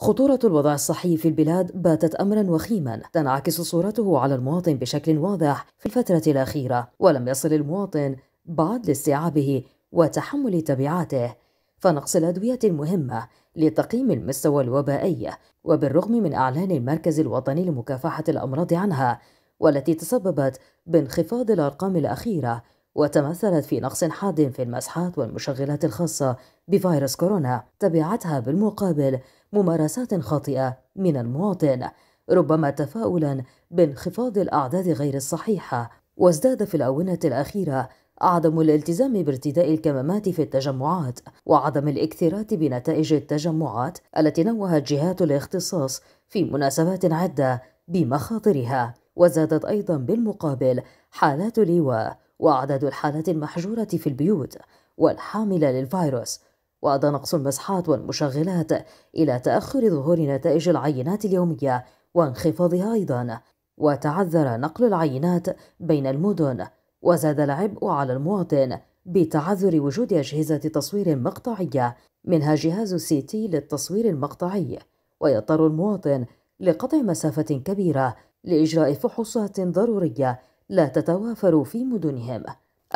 خطورة الوضع الصحي في البلاد باتت أمرا وخيما تنعكس صورته على المواطن بشكل واضح في الفترة الأخيرة ولم يصل المواطن بعد لاستيعابه وتحمل تبعاته فنقص الأدوية المهمة لتقييم المستوى الوبائي وبالرغم من أعلان المركز الوطني لمكافحة الأمراض عنها والتي تسببت بانخفاض الأرقام الأخيرة وتمثلت في نقص حاد في المسحات والمشغلات الخاصة بفيروس كورونا تبعتها بالمقابل ممارسات خاطئة من المواطن ربما تفاؤلا بانخفاض الأعداد غير الصحيحة وازداد في الآونة الأخيرة عدم الالتزام بارتداء الكمامات في التجمعات وعدم الاكتراث بنتائج التجمعات التي نوهت جهات الاختصاص في مناسبات عدة بمخاطرها وزادت أيضا بالمقابل حالات الإيواء وعدد الحالات المحجورة في البيوت والحاملة للفيروس وادى نقص المسحات والمشغلات إلى تأخر ظهور نتائج العينات اليومية وانخفاضها أيضا وتعذر نقل العينات بين المدن وزاد العبء على المواطن بتعذر وجود أجهزة تصوير مقطعية منها جهاز سيتي للتصوير المقطعي ويضطر المواطن لقطع مسافة كبيرة لإجراء فحوصات ضرورية لا تتوافر في مدنهم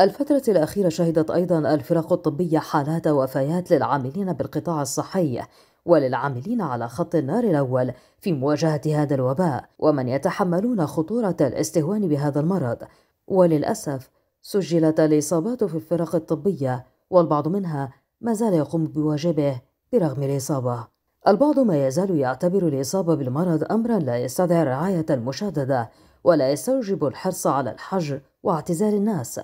الفترة الأخيرة شهدت أيضا الفرق الطبية حالات وفيات للعاملين بالقطاع الصحي وللعاملين على خط النار الأول في مواجهة هذا الوباء ومن يتحملون خطورة الاستهوان بهذا المرض وللأسف سجلت الإصابات في الفرق الطبية والبعض منها ما زال يقوم بواجبه برغم الإصابة البعض ما يزال يعتبر الإصابة بالمرض أمرا لا يستدعي الرعاية المشددة ولا يستوجب الحرص على الحجر واعتزال الناس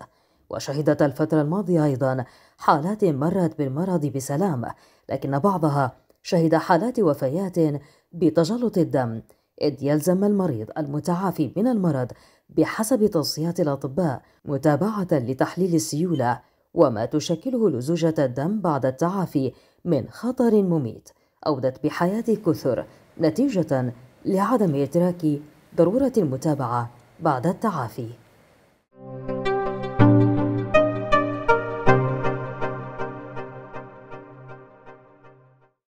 وشهدت الفترة الماضية أيضا حالات مرت بالمرض بسلام لكن بعضها شهد حالات وفيات بتجلط الدم إذ يلزم المريض المتعافي من المرض بحسب توصيات الأطباء متابعة لتحليل السيولة وما تشكله لزوجة الدم بعد التعافي من خطر مميت أودت بحياة كثر نتيجة لعدم إدراك ضرورة المتابعة بعد التعافي